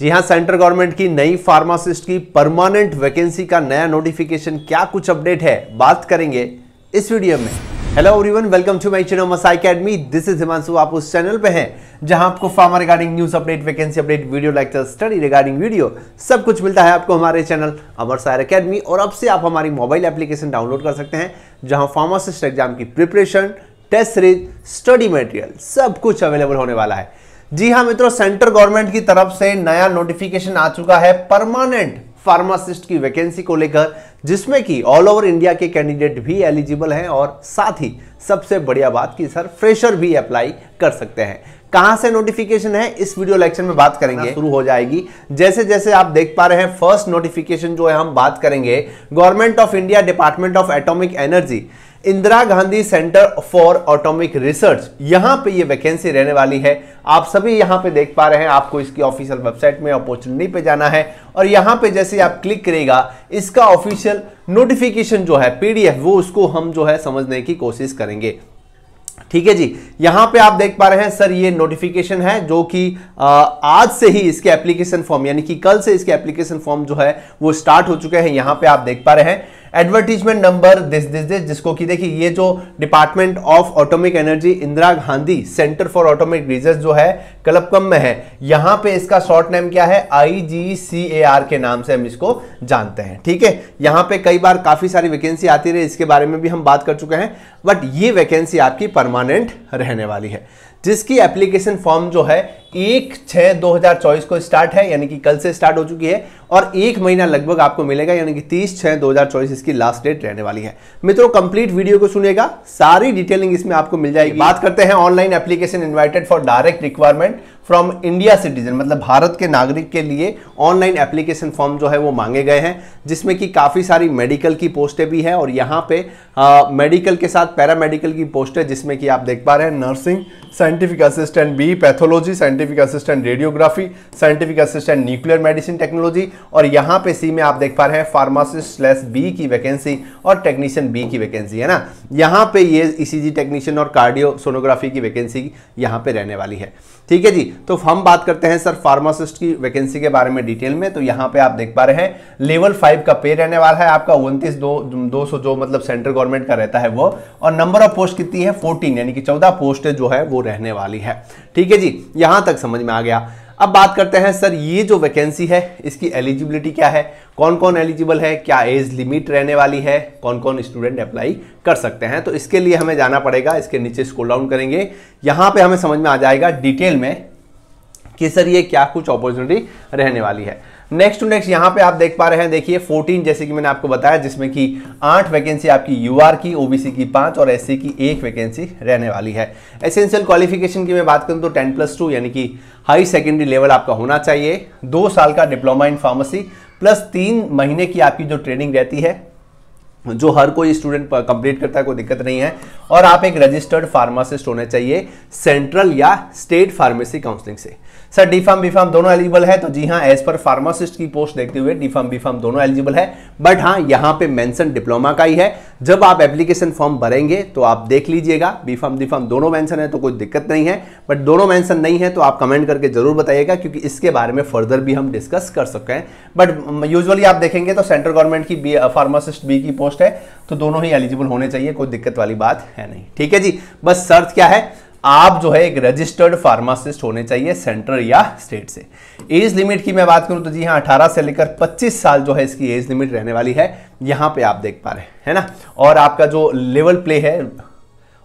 जी हाँ central government की नई फार्मासिस्ट की परमानेंट वैकेंसी का नया नोटिफिकेशन क्या कुछ अपडेट है बात करेंगे इस वीडियो में hello everyone welcome to my channel Masai academy this is Himanshu आप उस चैनल पे हैं जहां आपको pharma regarding news update vacancy update video lecture study regarding video सब कुछ मिलता है आपको हमारे चैनल अमर सायर अकेडमी और अब से आप हमारी मोबाइल एप्लीकेशन डाउनलोड कर सकते हैं जहां फार्मासिस्ट एग्जाम की preparation test series study material सब कुछ अवेलेबल होने वाला है जी हाँ मित्रों सेंट्रल गवर्नमेंट की तरफ से नया नोटिफिकेशन आ चुका है परमानेंट फार्मासिस्ट की वैकेंसी को लेकर जिसमें कि ऑल ओवर इंडिया के कैंडिडेट भी एलिजिबल हैं और साथ ही सबसे बढ़िया बात कि सर फ्रेशर भी अप्लाई कर सकते हैं कहां से नोटिफिकेशन है इस वीडियो लेक्चर में बात करेंगे हाँ, शुरू हो जाएगी जैसे जैसे आप देख पा रहे हैं फर्स्ट नोटिफिकेशन जो है हम बात करेंगे government of India department of atomic energy Indira Gandhi centre for atomic research यहां पे ये वैकेंसी रहने वाली है आप सभी यहां पे देख पा रहे हैं आपको इसकी ऑफिशियल वेबसाइट में अपॉर्चुनिटी पे जाना है और यहां पे जैसे आप क्लिक करेगा इसका ऑफिशियल नोटिफिकेशन जो है पीडीएफ वो उसको हम जो है समझने की कोशिश करेंगे ठीक है जी यहां पे आप देख पा रहे हैं सर ये नोटिफिकेशन है जो कि आज से ही इसके एप्लीकेशन फॉर्म यानी कि कल से इसके एप्लीकेशन फॉर्म जो है वो स्टार्ट हो चुके हैं यहां पे आप देख पा रहे हैं advertisement number this this this जिसको कि देखिए ये जो department of atomic energy Indira Gandhi centre for atomic research जो है कलपकम में है यहाँ पे इसका शॉर्ट नेम क्या है आई के नाम से हम इसको जानते हैं ठीक है यहां पे कई बार काफी सारी वैकेंसी आती रही इसके बारे में भी हम बात कर चुके हैं बट ये वैकेंसी आपकी परमानेंट रहने वाली है जिसकी एप्लीकेशन फॉर्म जो है एक छः दो हज़ार चौबीस को स्टार्ट है यानी कि कल से स्टार्ट हो चुकी है और एक महीना लगभग आपको मिलेगा यानी कि तीस छः दो हज़ार चौबीस इसकी लास्ट डेट रहने वाली है मित्रों कंप्लीट वीडियो को सुनेगा सारी डिटेलिंग इसमें आपको मिल जाएगी बात करते हैं online application invited for direct recruitment from India citizen मतलब भारत के नागरिक के लिए ऑनलाइन एप्लीकेशन फॉर्म जो है वो मांगे गए हैं जिसमें कि काफ़ी सारी मेडिकल की पोस्टें भी हैं और यहाँ पे मेडिकल के साथ पैरामेडिकल की पोस्टें जिसमें कि आप देख पा रहे हैं nursing scientific assistant B pathology scientific assistant radiography scientific assistant nuclear medicine technology और यहाँ पे सी में आप देख पा रहे हैं फार्मासिस्ट स्लैस बी की वैकेंसी और टेक्नीशियन बी की वैकेंसी है ना यहाँ पे ये ई सी टेक्नीशियन और कार्डियो सोनोग्राफी की वैकेंसी यहाँ पे रहने वाली है ठीक है जी तो हम बात करते हैं सर फार्मासिस्ट की वैकेंसी के बारे में डिटेल में तो यहाँ पे आप देख पा रहे हैं लेवल फाइव का पे रहने वाला है आपका उनतीस दो दो सौ जो मतलब सेंट्रल गवर्नमेंट का रहता है वो और नंबर ऑफ पोस्ट कितनी है फोर्टीन यानी कि चौदह पोस्ट जो है वो रहने वाली है ठीक है जी यहां तक समझ में आ गया अब बात करते हैं सर ये जो वैकेंसी है इसकी एलिजिबिलिटी क्या है कौन कौन एलिजिबल है क्या एज लिमिट रहने वाली है कौन कौन स्टूडेंट अप्लाई कर सकते हैं तो इसके लिए हमें जाना पड़ेगा इसके नीचे स्कोल डाउन करेंगे यहाँ पे हमें समझ में आ जाएगा डिटेल में कि सर ये क्या कुछ अपॉर्चुनिटी रहने वाली है नेक्स्ट टू नेक्स्ट यहाँ पे आप देख पा रहे हैं देखिए 14 जैसे कि मैंने आपको बताया जिसमें कि आठ वैकेंसी आपकी यूआर की ओबीसी की पांच और एससी की एक वैकेंसी रहने वाली है एसेंशियल क्वालिफिकेशन की मैं बात करूँ तो टेन प्लस टू यानी कि हाई सेकेंडरी लेवल आपका होना चाहिए दो साल का डिप्लोमा इन फार्मेसी प्लस तीन महीने की आपकी जो ट्रेनिंग रहती है जो हर कोई स्टूडेंट कंप्लीट करता है कोई दिक्कत नहीं है और आप एक रजिस्टर्ड फार्मासिस्ट होने चाहिए सेंट्रल या स्टेट फार्मेसी काउंसलिंग से सर डी फार्म दोनों एलिजिबल है तो जी हाँ एज पर फार्मासिस्ट की पोस्ट देखते हुए डीफाम बीफार्म दोनों एलिजिबल है बट हाँ यहाँ पे मेंशन डिप्लोमा का ही है जब आप एप्लीकेशन फॉर्म भरेंगे तो आप देख लीजिएगा बीफाम फार्म दोनों मेंशन है तो कोई दिक्कत नहीं है बट दोनों मेंशन नहीं है तो आप कमेंट करके जरूर बताइएगा क्योंकि इसके बारे में फर्दर भी हम डिस्कस कर सकते हैं बट यूजली आप देखेंगे तो सेंट्रल गवर्नमेंट की बी फार्मासिस्ट बी की पोस्ट है तो दोनों ही एलिजिबल होने चाहिए कोई दिक्कत वाली बात है नहीं ठीक है जी बस सर्च क्या है आप जो है एक रजिस्टर्ड फार्मासिस्ट होने चाहिए सेंटर या स्टेट से एज लिमिट की मैं बात करूं तो जी हाँ 18 से लेकर 25 साल जो है इसकी एज लिमिट रहने वाली है यहां पे आप देख पा रहे हैं है ना और आपका जो लेवल प्ले है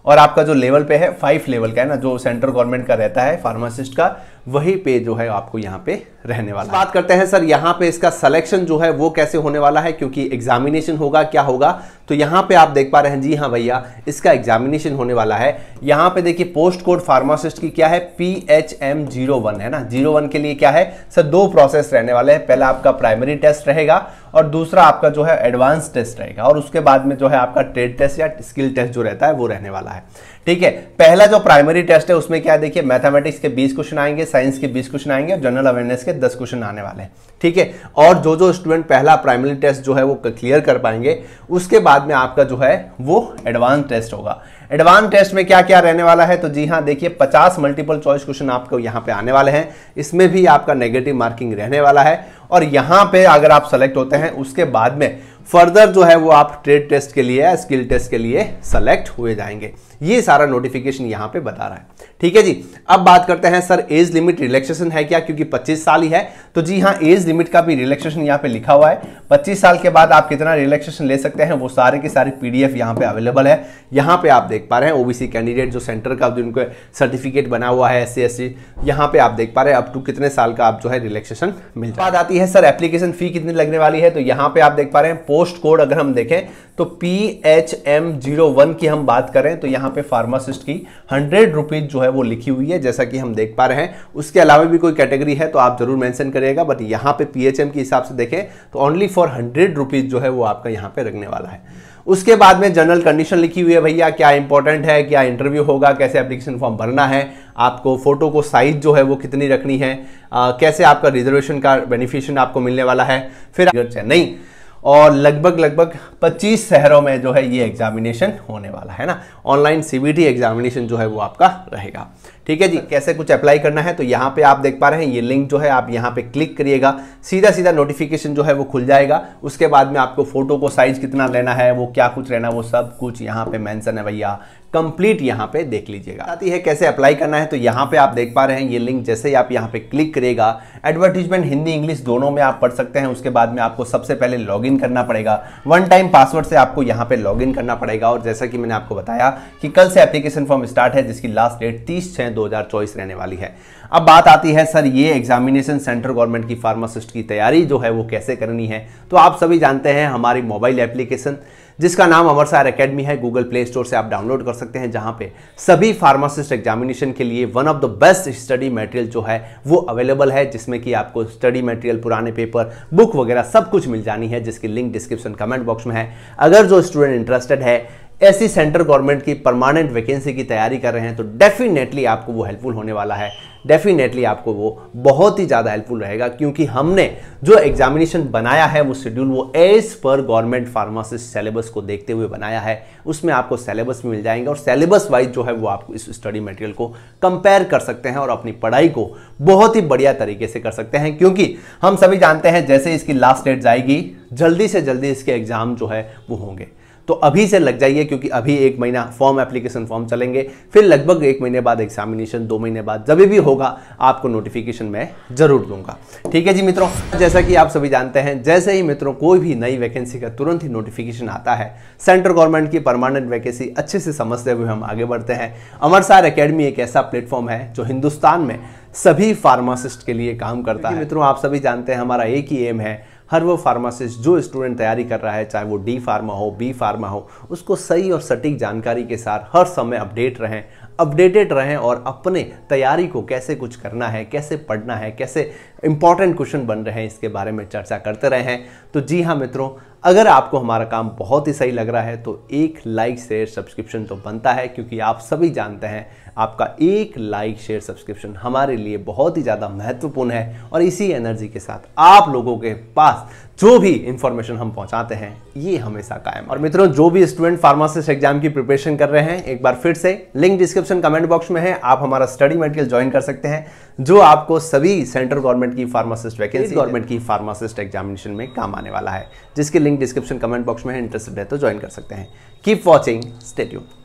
और आपका जो लेवल पे है फाइव लेवल का है ना जो सेंट्रल गवर्नमेंट का रहता है फार्मासिस्ट का वही पे जो है आपको यहाँ पे रहने वाला तो बात करते हैं सर यहाँ पे इसका सिलेक्शन जो है वो कैसे होने वाला है क्योंकि एग्जामिनेशन होगा क्या होगा तो यहाँ पे आप देख पा रहे हैं जी हाँ भैया इसका एग्जामिनेशन होने वाला है यहाँ पे देखिए पोस्ट कोड फार्मासिस्ट की क्या है P H M zero one है ना जीरो वन के लिए क्या है सर दो प्रोसेस रहने वाले हैं पहला आपका प्राइमरी टेस्ट रहेगा और दूसरा आपका जो है एडवांस टेस्ट रहेगा और उसके बाद में जो है आपका ट्रेड टेस्ट या स्किल टेस्ट जो रहता है वो रहने वाला है ठीक है पहला जो प्राइमरी टेस्ट है उसमें क्या देखिए मैथमेटिक्स के 20 क्वेश्चन आएंगे साइंस के 20 क्वेश्चन आएंगे और जनरल अवेयरनेस के 10 क्वेश्चन आने वाले हैं ठीक है और जो जो स्टूडेंट पहला प्राइमरी टेस्ट जो है वो क्लियर कर पाएंगे उसके बाद में आपका जो है वो एडवांस टेस्ट होगा एडवांस टेस्ट में क्या क्या रहने वाला है तो जी हाँ देखिए 50 मल्टीपल चॉइस क्वेश्चन आपको यहाँ पे आने वाले हैं इसमें भी आपका नेगेटिव मार्किंग रहने वाला है और यहाँ पे अगर आप सेलेक्ट होते हैं उसके बाद में फर्दर जो है वो आप ट्रेड टेस्ट के लिए स्किल टेस्ट के लिए सेलेक्ट हुए जाएंगे ये सारा नोटिफिकेशन यहाँ पे बता रहा है ठीक है जी अब बात करते हैं सर एज लिमिट रिलैक्सेशन है क्या क्योंकि 25 साल ही है तो जी हाँ एज लिमिट का भी रिलैक्सेशन यहाँ पे लिखा हुआ है 25 साल के बाद आप कितना रिलैक्सेशन ले सकते हैं वो सारे के सारे पीडीएफ यहाँ पे अवेलेबल है यहाँ पे आप देख पा रहे हैं ओबीसी कैंडिडेट जो सेंटर का जिनको सर्टिफिकेट बना हुआ है एस सी यहाँ पे आप देख पा रहे हैं अप टू कितने साल का आप जो है रिलैक्सेशन मिल बात आती है सर एप्लीकेशन फी कितनी लगने वाली है तो यहाँ पे आप देख पा रहे हैं पोस्ट कोड अगर हम देखें तो P H M zero one की हम बात करें तो यहाँ पे फार्मासिस्ट की हंड्रेड रुपीज़ जो है वो लिखी हुई है जैसा कि हम देख पा रहे हैं उसके अलावा भी कोई कैटेगरी है तो आप ज़रूर मेंशन करिएगा बट यहाँ पे पी एच एम के हिसाब से देखें तो ओनली फॉर हंड्रेड रुपीज़ जो है वो आपका यहाँ पे रखने वाला है उसके बाद में जनरल कंडीशन लिखी हुई है भैया क्या इंपॉर्टेंट है क्या इंटरव्यू होगा कैसे एप्लीकेशन फॉर्म भरना है आपको फोटो को साइज जो है वो कितनी रखनी है आ, कैसे आपका रिजर्वेशन का बेनिफिशन आपको मिलने वाला है फिर नहीं और लगभग लगभग 25 शहरों में जो है ये एग्जामिनेशन होने वाला है ना ऑनलाइन सीबीटी एग्जामिनेशन जो है वो आपका रहेगा ठीक है जी कैसे कुछ अप्लाई करना है तो यहाँ पे आप देख पा रहे हैं ये लिंक जो है आप यहाँ पे क्लिक करिएगा सीधा सीधा नोटिफिकेशन जो है वो खुल जाएगा उसके बाद में आपको फोटो को साइज कितना लेना है वो क्या कुछ रहना है वो सब कुछ यहाँ पे मेंशन है भैया कंप्लीट यहां पे देख लीजिएगा आती है कैसे अप्लाई करना है तो यहां पे आप देख पा रहे हैं ये लिंक जैसे ही आप यहां पे क्लिक करेगा एडवर्टीजमेंट हिंदी इंग्लिश दोनों में आप पढ़ सकते हैं उसके बाद में आपको सबसे पहले लॉगिन करना पड़ेगा वन टाइम पासवर्ड से आपको यहां पे लॉगिन करना पड़ेगा और जैसा कि मैंने आपको बताया कि कल से एप्लीकेशन फॉर्म स्टार्ट है जिसकी लास्ट डेट तीस छः दो रहने वाली है अब बात आती है सर ये एग्जामिनेशन सेंट्रल गवर्नमेंट की फार्मासिस्ट की तैयारी जो है वो कैसे करनी है तो आप सभी जानते हैं हमारी मोबाइल एप्लीकेशन जिसका नाम अमर सार अकेडमी है गूगल प्ले स्टोर से आप डाउनलोड कर सकते हैं जहां पे सभी फार्मासिस्ट एग्जामिनेशन के लिए one of the best study material जो है वो अवेलेबल है जिसमें कि आपको स्टडी मटेरियल पुराने पेपर बुक वगैरह सब कुछ मिल जानी है जिसकी लिंक डिस्क्रिप्शन कमेंट बॉक्स में है अगर जो स्टूडेंट इंटरेस्टेड है ऐसी सेंट्रल गवर्नमेंट की परमानेंट वैकेंसी की तैयारी कर रहे हैं तो डेफिनेटली आपको वो हेल्पफुल होने वाला है डेफिनेटली आपको वो बहुत ही ज़्यादा हेल्पफुल रहेगा क्योंकि हमने जो एग्जामिनेशन बनाया है वो शेड्यूल वो as per government pharmacist syllabus को देखते हुए बनाया है उसमें आपको सेलेबस मिल जाएंगे और सेलेबस वाइज जो है वो आप इस स्टडी मटेरियल को कंपेयर कर सकते हैं और अपनी पढ़ाई को बहुत ही बढ़िया तरीके से कर सकते हैं क्योंकि हम सभी जानते हैं जैसे इसकी लास्ट डेट जाएगी जल्दी से जल्दी इसके एग्ज़ाम जो है वो होंगे तो अभी से लग जाइए क्योंकि अभी एक महीना फॉर्म एप्लीकेशन फॉर्म चलेंगे फिर लगभग एक महीने बाद एग्जामिनेशन दो महीने बाद जब भी होगा आपको नोटिफिकेशन मैं जरूर दूंगा ठीक है जी मित्रों जैसा कि आप सभी जानते हैं जैसे ही मित्रों कोई भी नई वैकेंसी का तुरंत ही नोटिफिकेशन आता है सेंट्रल गवर्नमेंट की परमानेंट वैकेंसी अच्छे से समझते हुए हम आगे बढ़ते हैं अमरसार अकेडमी एक ऐसा प्लेटफॉर्म है जो हिंदुस्तान में सभी फार्मासिस्ट के लिए काम करता है मित्रों आप सभी जानते हैं हमारा एक ही एम है हर वो फार्मासिस्ट जो स्टूडेंट तैयारी कर रहा है चाहे वो डी फार्मा हो बी फार्मा हो उसको सही और सटीक जानकारी के साथ हर समय अपडेट रहें अपडेटेड रहें और अपने तैयारी को कैसे कुछ करना है कैसे पढ़ना है कैसे इंपॉर्टेंट क्वेश्चन बन रहे हैं इसके बारे में चर्चा करते रहे हैं तो जी हाँ मित्रों अगर आपको हमारा काम बहुत ही सही लग रहा है तो एक लाइक शेयर सब्सक्रिप्शन तो बनता है क्योंकि आप सभी जानते हैं आपका एक लाइक शेयर सब्सक्रिप्शन हमारे लिए बहुत ही ज़्यादा महत्वपूर्ण है और इसी एनर्जी के साथ आप लोगों के पास जो भी इंफॉर्मेशन हम पहुंचाते हैं ये हमेशा कायम और मित्रों जो भी स्टूडेंट फार्मासिस्ट एग्जाम की प्रिपरेशन कर रहे हैं एक बार फिर से लिंक डिस्क्रिप्शन कमेंट बॉक्स में है आप हमारा स्टडी मटेरियल ज्वाइन कर सकते हैं जो आपको सभी सेंट्रल गवर्नमेंट की फार्मासिस्ट वैकेंसी गवर्नमेंट की फार्मासिस्ट एग्जामिनेशन में काम आने वाला है जिसके लिंक डिस्क्रिप्शन कमेंट बॉक्स में है इंटरेस्टेड है तो ज्वाइन कर सकते हैं कीप वॉचिंग स्टेट्यूट